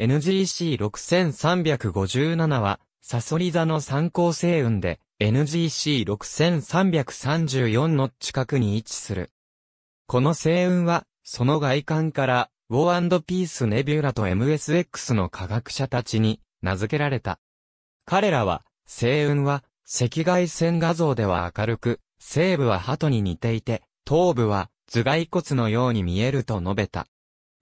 NGC6357 は、サソリ座の参考星雲で、NGC6334 の近くに位置する。この星雲は、その外観から、ウォーピースネビュラと MSX の科学者たちに名付けられた。彼らは、星雲は赤外線画像では明るく、西部は鳩に似ていて、東部は頭蓋骨のように見えると述べた。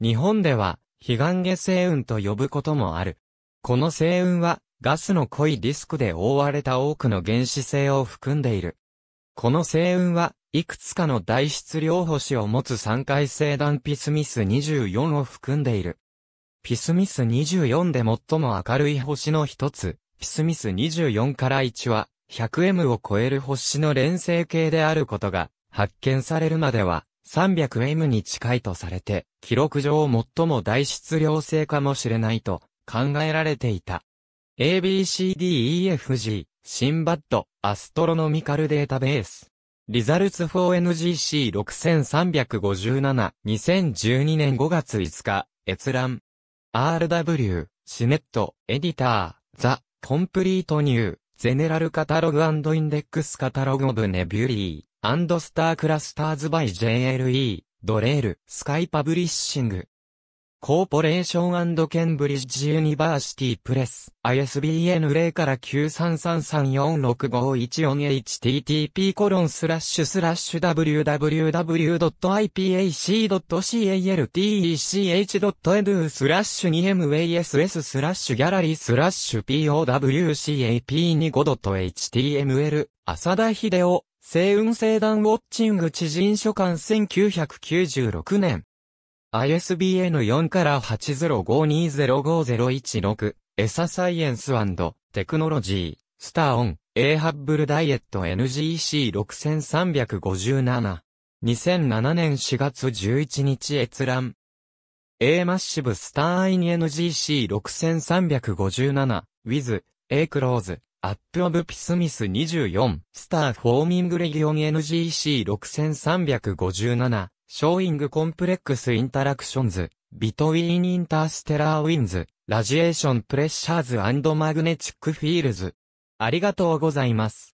日本では悲願下星雲と呼ぶこともある。この星雲は、ガスの濃いディスクで覆われた多くの原子性を含んでいる。この星雲は、いくつかの大質量星を持つ三回星団ピスミス24を含んでいる。ピスミス24で最も明るい星の一つ、ピスミス24から1は、100M を超える星の連星系であることが、発見されるまでは、300M に近いとされて、記録上最も大質量性かもしれないと考えられていた。ABCDEFG、シンバッド、アストロノミカルデータベース。リザルツ 4NGC6357、2012年5月5日、閲覧。RW、シネット、エディター、ザ、コンプリートニュー、ゼネラルカタログインデックスカタログオブネビュリー。アンドスタークラスターズバイ JLE、ドレール、スカイパブリッシング。コーポレーションケンブリッジユニバーシティプレス、ISBN 0から933346514 http コロンスラッシュスラッシュ www.ipac.caltech.edu スラッシュ 2mass スラッシュギャラリースラッシュ powcap25.html 浅田秀夫星雲星団ウォッチング知人書館1996年。ISBN 4から80520501-6エササイエンステクノロジー、スターオン、エーハッブルダイエット NGC6357。2007年4月11日閲覧。A マッシブスターアイン NGC6357、with, A クローズ。アップオブピスミス24、スターフォーミングレギオン NGC6357、ショーイングコンプレックスインタラクションズ、ビトウィーンインターステラーウィンズ、ラジエーションプレッシャーズマグネチックフィールズ。ありがとうございます。